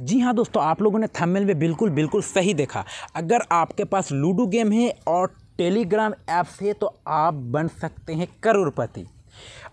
जी हाँ दोस्तों आप लोगों ने थंबनेल में बिल्कुल बिल्कुल सही देखा अगर आपके पास लूडो गेम है और टेलीग्राम ऐप्स है तो आप बन सकते हैं करोड़पति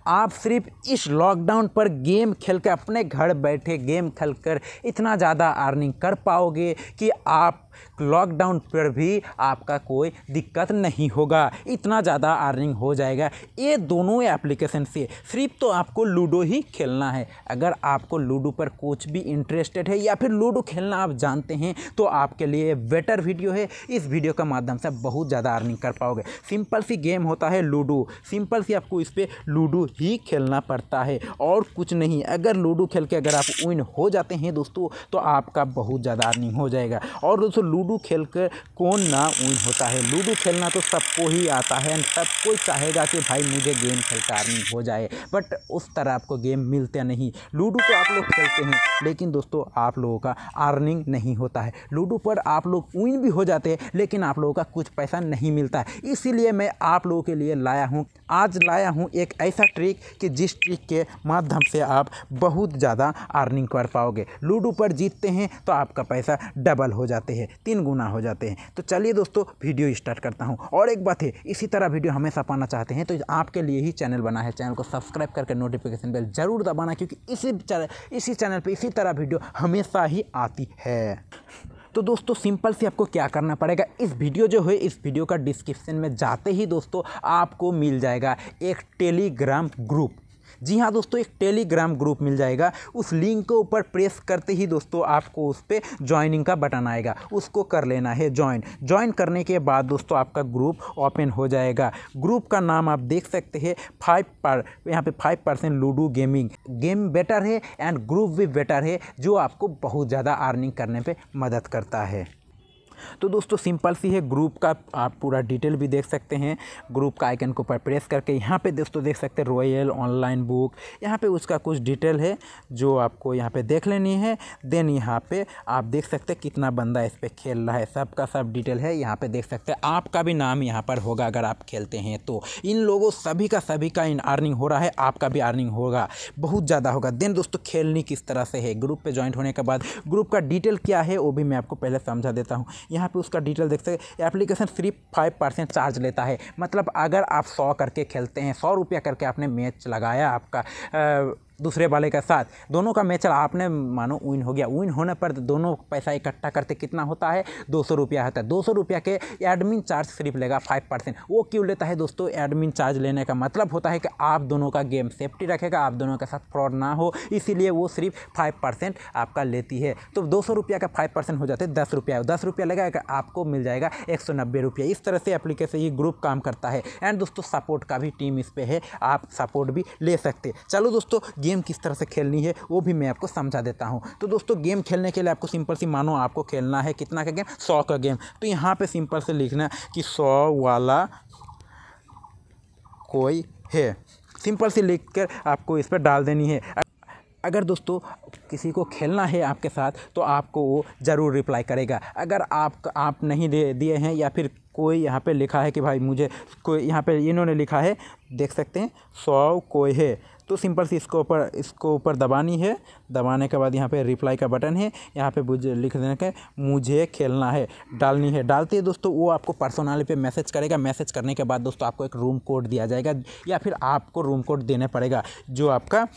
आप सिर्फ इस लॉकडाउन पर गेम खेल कर अपने घर बैठे गेम खेल कर इतना ज़्यादा अर्निंग कर पाओगे कि आप लॉकडाउन पर भी आपका कोई दिक्कत नहीं होगा इतना ज़्यादा अर्निंग हो जाएगा ये दोनों एप्लीकेशन से सिर्फ तो आपको लूडो ही खेलना है अगर आपको लूडो पर कुछ भी इंटरेस्टेड है या फिर लूडो खेलना आप जानते हैं तो आपके लिए बेटर वीडियो है इस वीडियो के माध्यम से बहुत ज़्यादा अर्निंग कर पाओगे सिंपल सी गेम होता है लूडो सिंपल सी आपको इस पर लूडो ही खेलना पड़ता है और कुछ नहीं अगर लूडो खेल के अगर आप विन हो जाते हैं दोस्तों तो आपका बहुत ज़्यादा अर्निंग हो जाएगा और दोस्तों लूडो खेल कर कौन ना ऊन होता है लूडो खेलना तो सबको ही आता है एंड सब कोई चाहेगा कि भाई मुझे गेम खेलकारनी हो जाए बट उस तरह आपको गेम मिलते नहीं लूडो तो आप लोग खेलते हैं लेकिन दोस्तों आप लोगों का अर्निंग नहीं होता है लूडो पर आप लोग उन भी हो जाते हैं लेकिन आप लोगों का कुछ पैसा नहीं मिलता है इसीलिए मैं आप लोगों के लिए लाया हूँ आज लाया हूँ एक ऐसा ट्रिक कि जिस ट्रिक के माध्यम से आप बहुत ज़्यादा अर्निंग कर पाओगे लूडो पर जीतते हैं तो आपका पैसा डबल हो जाते हैं तीन गुना हो जाते हैं तो चलिए दोस्तों वीडियो स्टार्ट करता हूँ और एक बात है इसी तरह वीडियो हमेशा पाना चाहते हैं तो आपके लिए ही चैनल बना है चैनल को सब्सक्राइब करके नोटिफिकेशन बेल ज़रूर दबाना क्योंकि इसी इसी चैनल पर इसी तरह वीडियो हमेशा ही आती है तो दोस्तों सिंपल से आपको क्या करना पड़ेगा इस वीडियो जो है इस वीडियो का डिस्क्रिप्शन में जाते ही दोस्तों आपको मिल जाएगा एक टेलीग्राम ग्रुप जी हाँ दोस्तों एक टेलीग्राम ग्रुप मिल जाएगा उस लिंक के ऊपर प्रेस करते ही दोस्तों आपको उस पर ज्वाइनिंग का बटन आएगा उसको कर लेना है ज्वाइन ज्वाइन करने के बाद दोस्तों आपका ग्रुप ओपन हो जाएगा ग्रुप का नाम आप देख सकते हैं फाइव पर यहाँ पे five percent ludo gaming game better है एंड ग्रुप भी बेटर है जो आपको बहुत ज़्यादा अर्निंग करने पर मदद करता है तो दोस्तों सिंपल सी है ग्रुप का आप पूरा डिटेल भी देख सकते हैं ग्रुप का आइकन के ऊपर प्रेस करके यहाँ पे दोस्तों देख सकते हैं रॉयल ऑनलाइन बुक यहाँ पे उसका कुछ डिटेल है जो आपको यहाँ पे देख लेनी है देन यहाँ पे आप देख सकते हैं कितना बंदा इस पर खेल रहा है सबका सब डिटेल है यहाँ पर देख सकते हैं आपका भी नाम यहाँ पर होगा अगर आप खेलते हैं तो इन लोगों सभी का सभी का इन अर्निंग हो रहा है आपका भी अर्निंग होगा बहुत ज़्यादा होगा देन दोस्तों खेलनी किस तरह से है ग्रुप पर ज्वाइंट होने के बाद ग्रुप का डिटेल क्या है वो भी मैं आपको पहले समझा देता हूँ यहाँ पे उसका डिटेल देख सकते एप्लीकेशन सिर्फ फाइव परसेंट चार्ज लेता है मतलब अगर आप सौ करके खेलते हैं सौ रुपया करके आपने मैच लगाया आपका दूसरे वाले के साथ दोनों का मैच आपने मानो विन हो गया विन होने पर दोनों पैसा इकट्ठा करते कितना होता है दो सौ रुपया होता है दो सौ रुपया के एडमिन चार्ज सिर्फ लेगा फाइव परसेंट वो क्यों लेता है दोस्तों एडमिन चार्ज लेने का मतलब होता है कि आप दोनों का गेम सेफ्टी रखेगा आप दोनों के साथ फ्रॉड ना हो इसीलिए वो सिर्फ फाइव परसेंट आपका लेती है तो दो सौ रुपया का फाइव परसेंट हो जाते दस रुपया दस रुपया लगाएगा आपको मिल जाएगा एक सौ नब्बे रुपया इस तरह से एप्लीकेशन ये ग्रुप काम करता है एंड दोस्तों सपोर्ट का भी टीम इस पर है आप सपोर्ट भी ले सकते चलो दोस्तों गेम किस तरह से खेलनी है वो भी मैं आपको समझा देता हूँ तो दोस्तों गेम खेलने के लिए आपको सिंपल सी मानो आपको खेलना है कितना का गेम सौ का गेम तो यहाँ पर सिंपल से लिखना कि सौ वाला कोई है सिंपल सी लिख कर आपको इस पर डाल देनी है अगर दोस्तों किसी को खेलना है आपके साथ तो आपको वो ज़रूर रिप्लाई करेगा अगर आप आप नहीं दे दिए हैं या फिर कोई यहाँ पे लिखा है कि भाई मुझे कोई यहाँ पे इन्होंने लिखा है देख सकते हैं सौ कोई है तो सिंपल सी इसको ऊपर इसको ऊपर दबानी है दबाने के बाद यहाँ पे रिप्लाई का बटन है यहाँ पे लिख देना के मुझे खेलना है डालनी है डालते है दोस्तों वो आपको पर्सनल पे मैसेज करेगा मैसेज करने के बाद दोस्तों आपको एक रूम कोड दिया जाएगा या फिर आपको रूम कोड देना पड़ेगा जो आपका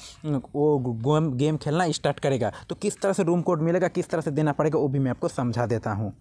वो गेम खेलना स्टार्ट करेगा तो किस तरह से रूम कोड मिलेगा किस तरह से देना पड़ेगा वो भी मैं आपको समझा देता हूँ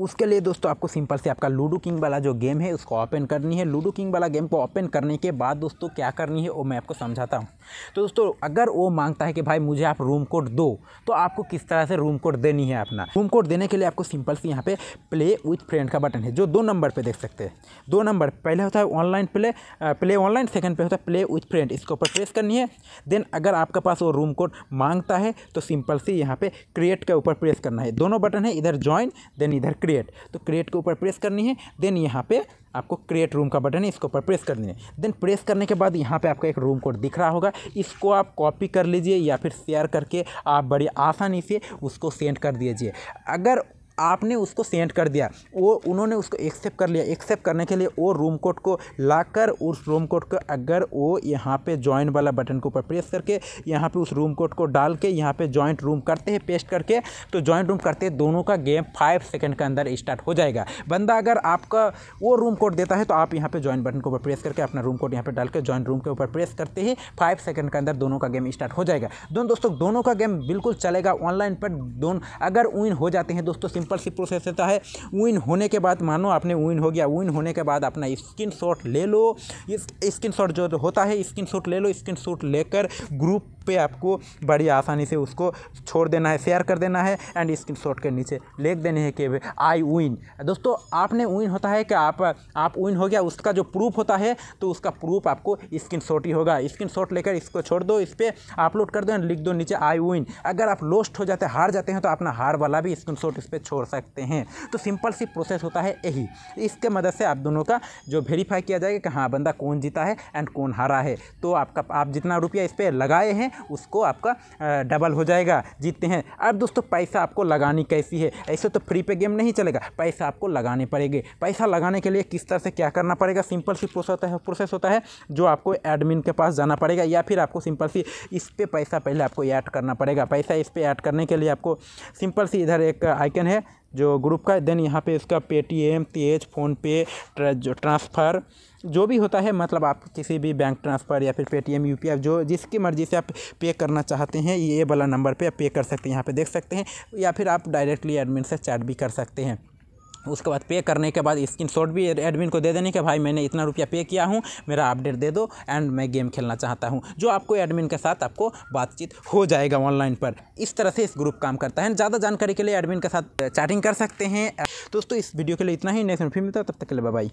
उसके लिए दोस्तों आपको सिंपल से आपका लूडो किंग वाला जो गेम है उसको ओपन करनी है लूडो किंग वाला गेम को ओपन करने के बाद दोस्तों क्या करनी है वो मैं आपको समझाता हूँ तो दोस्तों अगर वो मांगता है कि भाई मुझे आप रूम कोड दो तो आपको किस तरह से रूम कोड देनी है अपना रूम कोड देने के लिए आपको सिंपल से यहाँ पे प्ले विथ फ्रेंड का बटन है जो दो नंबर पर देख सकते हैं दो नंबर पहले होता है online play play online second पे होता है प्ले विथ फ्रेंड इसके ऊपर प्रेस करनी है देन अगर आपके पास वो रूम कोड मांगता है तो सिंपल से यहाँ पर क्रिएट के ऊपर प्रेस करना है दोनों बटन है इधर ज्वाइन देन इधर इधर क्रिएट तो क्रिएट के ऊपर प्रेस करनी है देन यहाँ पे आपको क्रिएट रूम का बटन है इसके ऊपर प्रेस करनी है देन प्रेस करने के बाद यहाँ पे आपका एक रूम कोड दिख रहा होगा इसको आप कॉपी कर लीजिए या फिर शेयर करके आप बड़ी आसानी से उसको सेंड कर दीजिए अगर आपने उसको सेंड कर दिया वो उन्होंने उसको एक्सेप्ट कर लिया एक्सेप्ट करने के लिए वो रूम कोड को लाकर उस रूम कोड को अगर वो यहाँ पे ज्वाइन वाला बटन के ऊपर प्रेस करके यहाँ पे उस रूम कोड को डाल के यहाँ पे ज्वाइंट रूम करते हैं पेस्ट करके तो जॉइंट रूम करते हैं दोनों का गेम फाइव सेकेंड के अंदर स्टार्ट हो जाएगा बंदा अगर आपका वो रूम कोड देता है तो आप यहाँ पर ज्वाइन बटन के ऊपर प्रेस करके अपना रूम कोड यहाँ पर डाल के ज्वाइन रूम के ऊपर प्रेस करते ही फाइव सेकेंड के अंदर दोनों का गेम स्टार्ट हो जाएगा दोनों दोस्तों दोनों का गेम बिल्कुल चलेगा ऑनलाइन पर दोनों अगर विन हो जाते हैं दोस्तों सिंपलशिप प्रोसेस रहता है विन होने के बाद मानो आपने विन हो गया विन होने के बाद अपना स्क्रीन ले लो स्क्रीन जो होता है स्क्रीन ले लो स्क्रीन लेकर ग्रुप पे आपको बड़ी आसानी से उसको छोड़ देना है शेयर कर देना है एंड स्क्रीन शॉट के नीचे लिख देने हैं कि आई विन दोस्तों आपने विन होता है कि आप आप विन हो गया उसका जो प्रूफ होता है तो उसका प्रूफ आपको स्क्रीन ही होगा स्क्रीन लेकर इसको छोड़ दो इस पर अपलोड कर दो एंड लिख दो नीचे आई विन अगर आप लोस्ट हो जाते हार जाते हैं तो अपना हार वाला भी स्क्रीन इस पर छोड़ सकते हैं तो सिंपल सी प्रोसेस होता है यही इसके मदद से आप दोनों का जो वेरीफाई किया जाएगा कि हाँ बंदा कौन जीता है एंड कौन हारा है तो आपका आप जितना रुपया इस पर लगाए हैं उसको आपका डबल हो जाएगा जीतते हैं अब दोस्तों पैसा आपको लगानी कैसी है ऐसे तो फ्री पे गेम नहीं चलेगा पैसा आपको लगाने पड़ेगा पैसा लगाने के लिए किस तरह से क्या करना पड़ेगा सिंपल सी प्रोसेस होता है जो आपको एडमिन के पास जाना पड़ेगा या फिर आपको सिंपल सी इस पर पैसा पहले आपको ऐड करना पड़ेगा पैसा इस पर ऐड करने के लिए आपको सिंपल सी इधर एक आइकन है जो ग्रुप का देन यहाँ पे इसका पेटीएम तेज फ़ोनपे ट्रांसफ़र जो भी होता है मतलब आप किसी भी बैंक ट्रांसफ़र या फिर पेटीएम यू जो जिसकी मर्ज़ी से आप पे करना चाहते हैं ये वाला नंबर पर आप पे कर सकते हैं यहाँ पर देख सकते हैं या फिर आप डायरेक्टली एडमिन से चैट भी कर सकते हैं उसके बाद पे करने के बाद स्क्रीन शॉट भी एडमिन को दे देने के भाई मैंने इतना रुपया पे किया हूँ मेरा अपडेट दे दो एंड मैं गेम खेलना चाहता हूँ जो आपको एडमिन के साथ आपको बातचीत हो जाएगा ऑनलाइन पर इस तरह से इस ग्रुप काम करता है ज़्यादा जानकारी के लिए एडमिन के साथ चैटिंग कर सकते हैं दोस्तों इस वीडियो के लिए इतना ही नेक्स्ट फिर मिलता है तब तक के लिए बाई